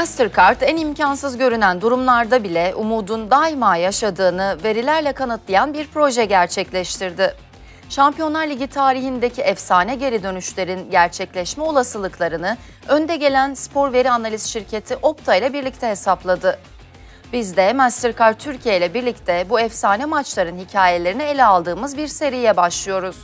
Mastercard en imkansız görünen durumlarda bile umudun daima yaşadığını verilerle kanıtlayan bir proje gerçekleştirdi. Şampiyonlar Ligi tarihindeki efsane geri dönüşlerin gerçekleşme olasılıklarını önde gelen spor veri analiz şirketi Opta ile birlikte hesapladı. Biz de Mastercard Türkiye ile birlikte bu efsane maçların hikayelerini ele aldığımız bir seriye başlıyoruz.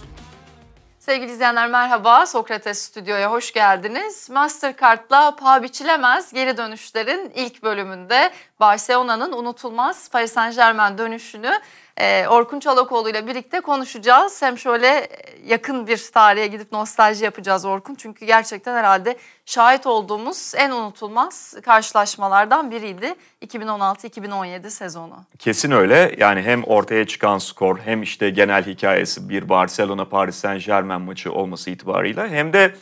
Sevgili izleyenler merhaba, Sokrates Stüdyo'ya hoş geldiniz. Mastercard'la paha biçilemez geri dönüşlerin ilk bölümünde Barcelona'nın unutulmaz Paris Saint Germain dönüşünü ee, Orkun Çalakoğlu ile birlikte konuşacağız. Hem şöyle e, yakın bir tarihe gidip nostalji yapacağız Orkun. Çünkü gerçekten herhalde şahit olduğumuz en unutulmaz karşılaşmalardan biriydi 2016-2017 sezonu. Kesin öyle. Yani hem ortaya çıkan skor hem işte genel hikayesi bir Barcelona-Paris Saint-Germain maçı olması itibarıyla hem de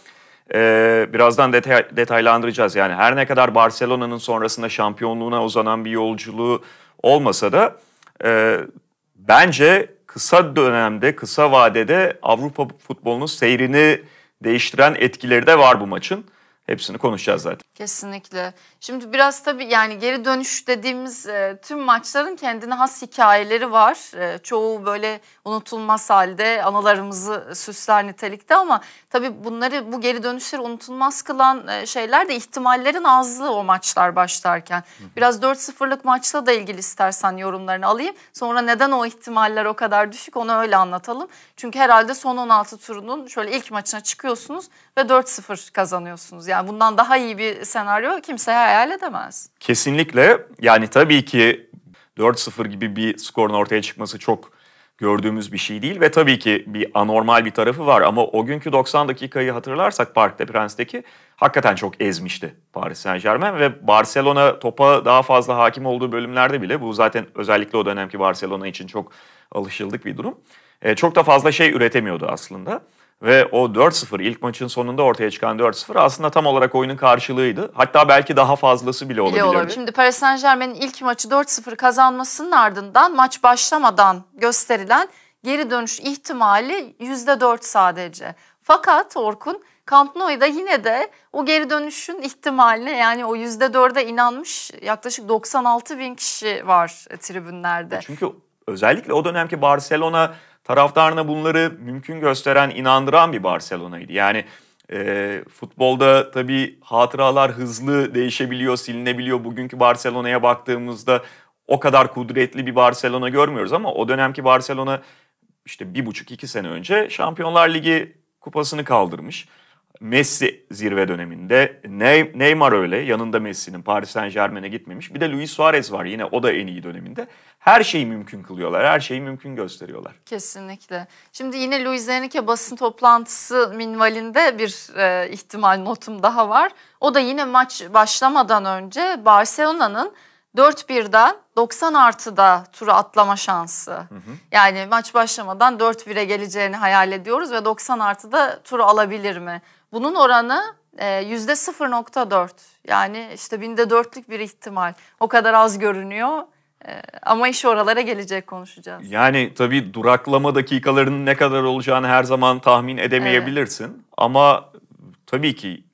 ee, birazdan detay, detaylandıracağız. Yani her ne kadar Barcelona'nın sonrasında şampiyonluğuna uzanan bir yolculuğu olmasa da e, bence kısa dönemde, kısa vadede Avrupa futbolunun seyrini değiştiren etkileri de var bu maçın. Hepsini konuşacağız zaten. Kesinlikle. Şimdi biraz tabii yani geri dönüş dediğimiz e, tüm maçların kendine has hikayeleri var. E, çoğu böyle unutulmaz halde analarımızı süsler nitelikte ama tabii bunları bu geri dönüşleri unutulmaz kılan e, şeyler de ihtimallerin azlığı o maçlar başlarken. Biraz 4-0'lık maçla da ilgili istersen yorumlarını alayım. Sonra neden o ihtimaller o kadar düşük onu öyle anlatalım. Çünkü herhalde son 16 turunun şöyle ilk maçına çıkıyorsunuz ve 4-0 kazanıyorsunuz. Yani bundan daha iyi bir senaryo kimse hayal hayal edemez. Kesinlikle yani tabii ki 4-0 gibi bir skorun ortaya çıkması çok gördüğümüz bir şey değil ve tabii ki bir anormal bir tarafı var ama o günkü 90 dakikayı hatırlarsak Park'te Prens'teki hakikaten çok ezmişti Paris Saint Germain ve Barcelona topa daha fazla hakim olduğu bölümlerde bile bu zaten özellikle o dönemki Barcelona için çok alışıldık bir durum. E, çok da fazla şey üretemiyordu aslında. Ve o 4-0 ilk maçın sonunda ortaya çıkan 4-0 aslında tam olarak oyunun karşılığıydı. Hatta belki daha fazlası bile Bile olabilir. Şimdi Paris Saint Germain'in ilk maçı 4-0 kazanmasının ardından maç başlamadan gösterilen geri dönüş ihtimali %4 sadece. Fakat Orkun Camp Nou'da yine de o geri dönüşün ihtimaline yani o %4'e inanmış yaklaşık 96 bin kişi var tribünlerde. E çünkü özellikle o dönemki Barcelona taraftarına bunları mümkün gösteren, inandıran bir Barcelona'ydı. Yani e, futbolda tabii hatıralar hızlı değişebiliyor, silinebiliyor. Bugünkü Barcelona'ya baktığımızda o kadar kudretli bir Barcelona görmüyoruz ama o dönemki Barcelona işte bir buçuk iki sene önce Şampiyonlar Ligi kupasını kaldırmış. Messi zirve döneminde. Ne- Neymar öyle. Yanında Messi'nin Paris Saint Germain'e gitmemiş. Bir de Luis Suarez var yine o da en iyi döneminde. Her şeyi mümkün kılıyorlar. Her şeyi mümkün gösteriyorlar. Kesinlikle. Şimdi yine Luis Enrique basın toplantısı minvalinde bir e, ihtimal notum daha var. O da yine maç başlamadan önce Barcelona'nın 4-1'den 90 artıda turu atlama şansı. Hı hı. Yani maç başlamadan 4-1'e geleceğini hayal ediyoruz ve 90 artıda turu alabilir mi? Bunun oranı e, yüzde 0.4 yani işte binde dörtlük bir ihtimal. O kadar az görünüyor e, ama iş oralara gelecek konuşacağız. Yani tabii duraklama dakikalarının ne kadar olacağını her zaman tahmin edemeyebilirsin. Evet. Ama tabii ki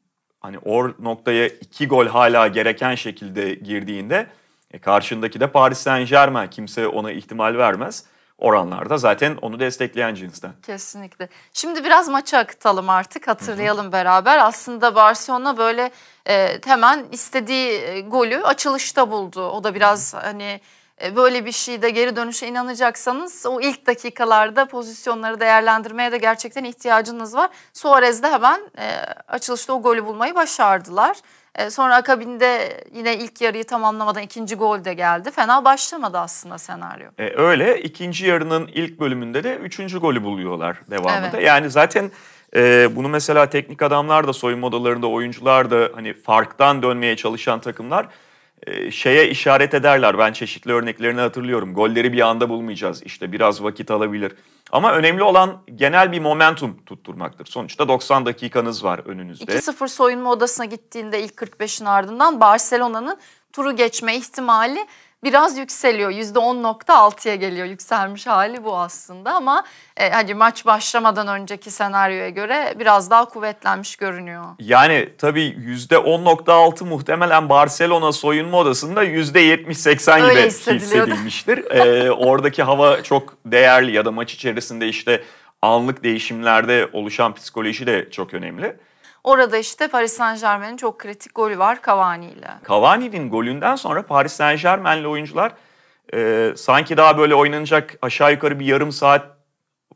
hani or noktaya iki gol hala gereken şekilde girdiğinde e, karşındaki de Paris Saint Germain kimse ona ihtimal vermez oranlarda zaten onu destekleyen cinsten. Kesinlikle. Şimdi biraz maçı akıtalım artık hatırlayalım Hı-hı. beraber. Aslında Barcelona böyle e, hemen istediği e, golü açılışta buldu. O da biraz Hı-hı. hani e, böyle bir şeyde geri dönüşe inanacaksanız o ilk dakikalarda pozisyonları değerlendirmeye de gerçekten ihtiyacınız var. Suarez de hemen e, açılışta o golü bulmayı başardılar. E, sonra akabinde yine ilk yarıyı tamamlamadan ikinci gol de geldi. Fena başlamadı aslında senaryo. E, öyle. ikinci yarının ilk bölümünde de üçüncü golü buluyorlar devamında. Evet. Yani zaten e, bunu mesela teknik adamlar da soyunma odalarında oyuncular da hani farktan dönmeye çalışan takımlar e, şeye işaret ederler. Ben çeşitli örneklerini hatırlıyorum. Golleri bir anda bulmayacağız. İşte biraz vakit alabilir. Ama önemli olan genel bir momentum tutturmaktır. Sonuçta 90 dakikanız var önünüzde. 2-0 soyunma odasına gittiğinde ilk 45'in ardından Barcelona'nın turu geçme ihtimali biraz yükseliyor. %10.6'ya geliyor yükselmiş hali bu aslında ama e, hani maç başlamadan önceki senaryoya göre biraz daha kuvvetlenmiş görünüyor. Yani tabii %10.6 muhtemelen Barcelona soyunma odasında %70-80 gibi hissedilmiştir. ee, oradaki hava çok değerli ya da maç içerisinde işte anlık değişimlerde oluşan psikoloji de çok önemli. Orada işte Paris Saint Germain'in çok kritik golü var Cavani ile. Cavani'nin golünden sonra Paris Saint Germain'li oyuncular e, sanki daha böyle oynanacak aşağı yukarı bir yarım saat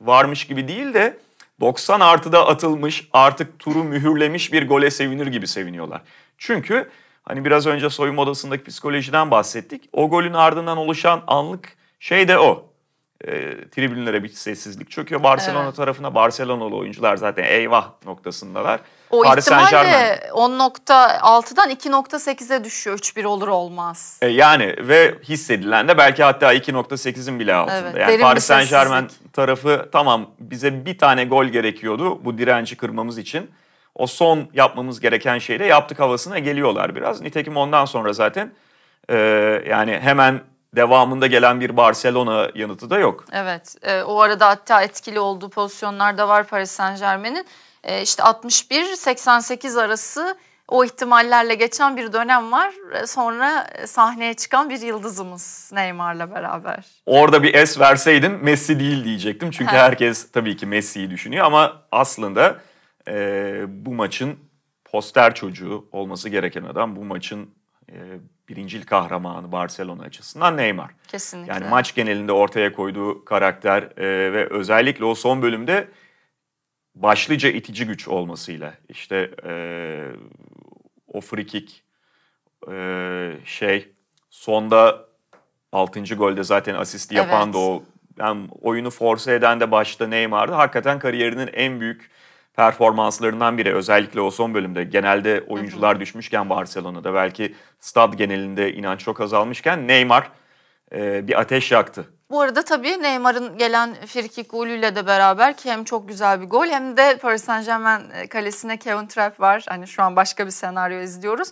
varmış gibi değil de 90 artıda atılmış artık turu mühürlemiş bir gole sevinir gibi seviniyorlar. Çünkü hani biraz önce soyunma odasındaki psikolojiden bahsettik. O golün ardından oluşan anlık şey de o. E, tribünlere bir sessizlik çöküyor. Barcelona evet. tarafına Barcelonalı oyuncular zaten eyvah noktasındalar. O Paris ihtimal de 10.6'dan 2.8'e düşüyor 3-1 olur olmaz. E, yani ve hissedilen de belki hatta 2.8'in bile altında. Evet, yani Paris Saint Germain tarafı tamam bize bir tane gol gerekiyordu bu direnci kırmamız için. O son yapmamız gereken şeyle yaptık havasına geliyorlar biraz. Nitekim ondan sonra zaten e, yani hemen devamında gelen bir Barcelona yanıtı da yok. Evet. E, o arada hatta etkili olduğu pozisyonlar da var Paris Saint-Germain'in. E, işte 61-88 arası o ihtimallerle geçen bir dönem var. E, sonra sahneye çıkan bir yıldızımız Neymar'la beraber. Orada bir S verseydin Messi değil diyecektim. Çünkü herkes tabii ki Messi'yi düşünüyor ama aslında e, bu maçın poster çocuğu olması gereken adam bu maçın e, birincil kahramanı Barcelona açısından Neymar. Kesinlikle. Yani maç genelinde ortaya koyduğu karakter e, ve özellikle o son bölümde başlıca itici güç olmasıyla işte e, o free kick e, şey sonda 6. golde zaten asisti yapan evet. da o yani oyunu force eden de başta Neymar'dı. Hakikaten kariyerinin en büyük performanslarından biri. Özellikle o son bölümde genelde oyuncular düşmüşken Barcelona'da belki stad genelinde inanç çok azalmışken Neymar e, bir ateş yaktı. Bu arada tabii Neymar'ın gelen frikik golüyle de beraber ki hem çok güzel bir gol hem de Paris Saint Germain e, kalesine Kevin Trapp var. Hani şu an başka bir senaryo izliyoruz.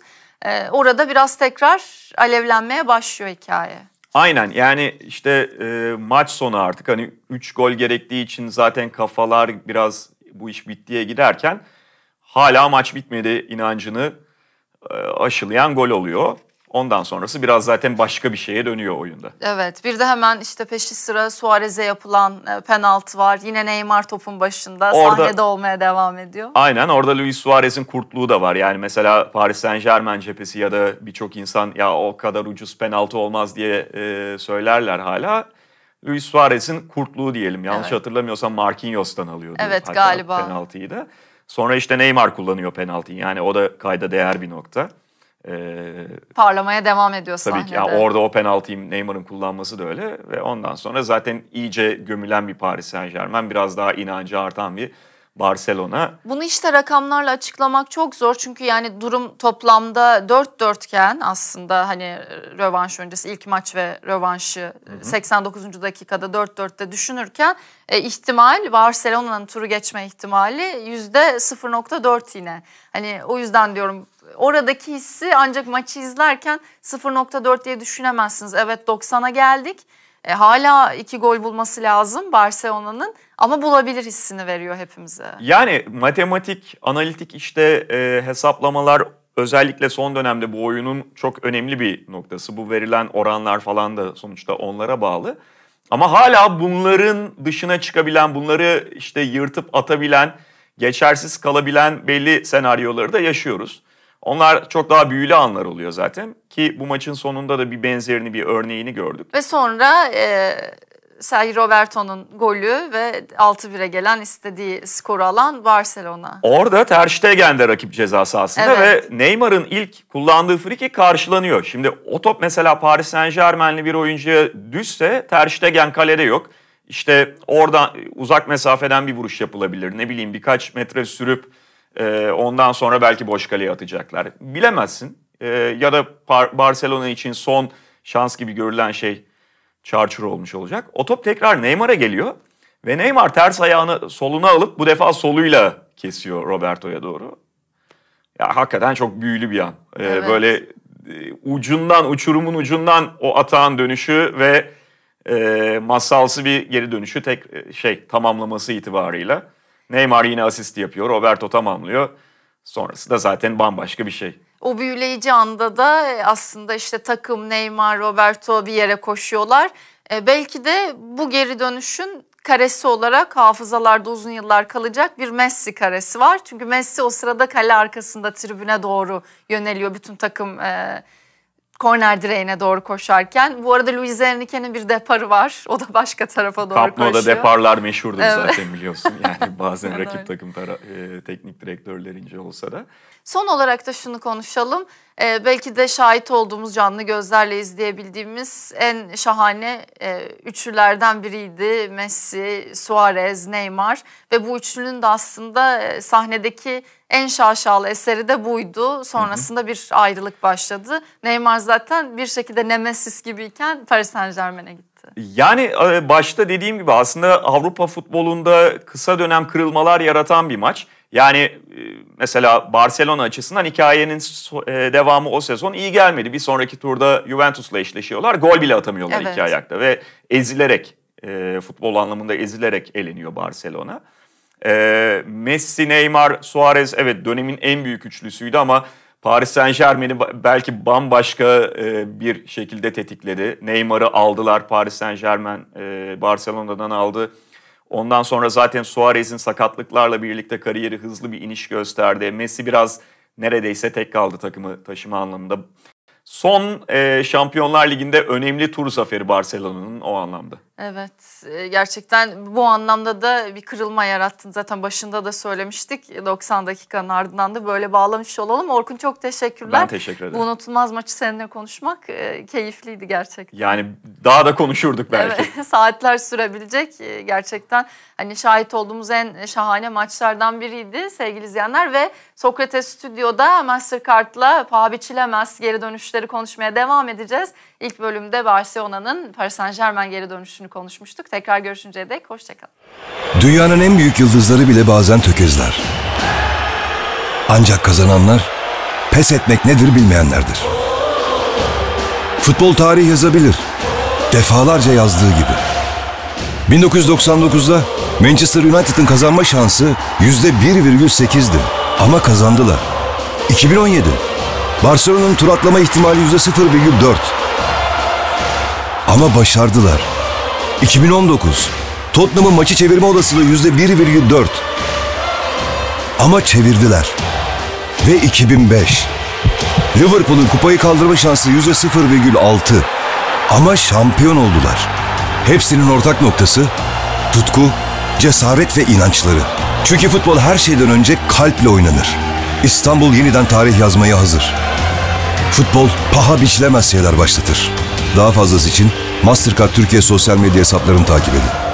Ee, orada biraz tekrar alevlenmeye başlıyor hikaye. Aynen yani işte e, maç sonu artık hani 3 gol gerektiği için zaten kafalar biraz bu iş bittiye giderken hala maç bitmedi inancını e, aşılayan gol oluyor. Ondan sonrası biraz zaten başka bir şeye dönüyor oyunda. Evet bir de hemen işte peşi sıra Suarez'e yapılan e, penaltı var. Yine Neymar topun başında orada, sahnede olmaya devam ediyor. Aynen orada Luis Suarez'in kurtluğu da var. Yani mesela Paris Saint Germain cephesi ya da birçok insan ya o kadar ucuz penaltı olmaz diye e, söylerler hala. Luis Suarez'in kurtluğu diyelim. Yanlış evet. hatırlamıyorsam Marquinhos'tan alıyordu. Evet Hatta galiba. Penaltıyı da. Sonra işte Neymar kullanıyor penaltıyı. Yani o da kayda değer bir nokta. Ee, Parlamaya devam ediyor tabii sahnede. Tabii ki. Yani orada o penaltıyı Neymar'ın kullanması da öyle. Ve ondan sonra zaten iyice gömülen bir Paris Saint Germain. Biraz daha inancı artan bir Barcelona. Bunu işte rakamlarla açıklamak çok zor çünkü yani durum toplamda 4-4 iken aslında hani e, rövanş öncesi ilk maç ve rövanşı hı hı. 89. dakikada 4-4'te düşünürken e, ihtimal Barcelona'nın turu geçme ihtimali %0.4 yine. Hani o yüzden diyorum oradaki hissi ancak maçı izlerken 0.4 diye düşünemezsiniz. Evet 90'a geldik e, hala iki gol bulması lazım Barcelona'nın ama bulabilir hissini veriyor hepimize. Yani matematik, analitik işte e, hesaplamalar özellikle son dönemde bu oyunun çok önemli bir noktası. Bu verilen oranlar falan da sonuçta onlara bağlı. Ama hala bunların dışına çıkabilen, bunları işte yırtıp atabilen, geçersiz kalabilen belli senaryoları da yaşıyoruz. Onlar çok daha büyülü anlar oluyor zaten ki bu maçın sonunda da bir benzerini bir örneğini gördük. Ve sonra e, Sergi Roberto'nun golü ve 6-1'e gelen istediği skoru alan Barcelona. Orada Ter Stegen de rakip ceza sahasında evet. ve Neymar'ın ilk kullandığı friki karşılanıyor. Şimdi o top mesela Paris Saint Germain'li bir oyuncuya düşse Ter Stegen kalede yok. İşte oradan uzak mesafeden bir vuruş yapılabilir. Ne bileyim birkaç metre sürüp ee, ondan sonra belki boş kaleye atacaklar. Bilemezsin. Ee, ya da Barcelona için son şans gibi görülen şey çarçur olmuş olacak. O top tekrar Neymar'a geliyor. Ve Neymar ters ayağını soluna alıp bu defa soluyla kesiyor Roberto'ya doğru. Ya hakikaten çok büyülü bir an. Ee, evet. Böyle e, ucundan, uçurumun ucundan o atağın dönüşü ve e, masalsı bir geri dönüşü tek e, şey tamamlaması itibarıyla. Neymar yine asist yapıyor. Roberto tamamlıyor. Sonrası da zaten bambaşka bir şey. O büyüleyici anda da e, aslında işte takım Neymar, Roberto bir yere koşuyorlar. E, belki de bu geri dönüşün karesi olarak hafızalarda uzun yıllar kalacak bir Messi karesi var. Çünkü Messi o sırada kale arkasında tribüne doğru yöneliyor bütün takım e, korner direğine doğru koşarken. Bu arada Luis Enrique'nin bir deparı var. O da başka tarafa doğru Camp koşuyor. Camp deparlar meşhurdur evet. zaten biliyorsun. Yani bazen rakip takım tara- e, teknik direktörlerince olsa da. Son olarak da şunu konuşalım e, belki de şahit olduğumuz canlı gözlerle izleyebildiğimiz en şahane e, üçlülerden biriydi. Messi, Suarez, Neymar ve bu üçlünün de aslında e, sahnedeki en şaşalı eseri de buydu. Sonrasında bir ayrılık başladı. Neymar zaten bir şekilde Nemesis gibiyken Paris Saint Germain'e gitti yaptı. Yani e, başta dediğim gibi aslında Avrupa futbolunda kısa dönem kırılmalar yaratan bir maç. Yani e, mesela Barcelona açısından hikayenin e, devamı o sezon iyi gelmedi. Bir sonraki turda Juventus'la eşleşiyorlar. Gol bile atamıyorlar evet. iki ayakta ve ezilerek futbol anlamında ezilerek eleniyor Barcelona. Messi, Neymar, Suarez evet dönemin en büyük üçlüsüydü ama Paris Saint Germain'i belki bambaşka e, bir şekilde tetikledi. Neymar'ı aldılar Paris Saint Germain e, Barcelona'dan aldı. Ondan sonra zaten Suarez'in sakatlıklarla birlikte kariyeri hızlı bir iniş gösterdi. Messi biraz neredeyse tek kaldı takımı taşıma anlamında son e, Şampiyonlar Ligi'nde önemli tur zaferi Barcelona'nın o anlamda. Evet e, gerçekten bu anlamda da bir kırılma yarattın. Zaten başında da söylemiştik 90 dakikanın ardından da böyle bağlamış olalım. Orkun çok teşekkürler. Ben teşekkür ederim. Bu unutulmaz maçı seninle konuşmak e, keyifliydi gerçekten. Yani daha da konuşurduk belki. Evet, saatler sürebilecek e, gerçekten. Hani şahit olduğumuz en şahane maçlardan biriydi sevgili izleyenler. Ve Sokrates Stüdyo'da Mastercard'la paha biçilemez geri dönüş sonuçları konuşmaya devam edeceğiz. İlk bölümde Barcelona'nın Paris Saint Germain geri dönüşünü konuşmuştuk. Tekrar görüşünceye dek hoşçakalın. Dünyanın en büyük yıldızları bile bazen tökezler. Ancak kazananlar pes etmek nedir bilmeyenlerdir. Futbol tarihi yazabilir. Defalarca yazdığı gibi. 1999'da Manchester United'ın kazanma şansı %1,8'di. Ama kazandılar. 2017 Barcelona'nın tur atlama ihtimali %0,4. Ama başardılar. 2019. Tottenham'ın maçı çevirme olasılığı %1,4. Ama çevirdiler. Ve 2005. Liverpool'un kupayı kaldırma şansı %0,6. Ama şampiyon oldular. Hepsinin ortak noktası tutku, cesaret ve inançları. Çünkü futbol her şeyden önce kalple oynanır. İstanbul yeniden tarih yazmaya hazır. Futbol paha biçilemez şeyler başlatır. Daha fazlası için Mastercard Türkiye sosyal medya hesaplarını takip edin.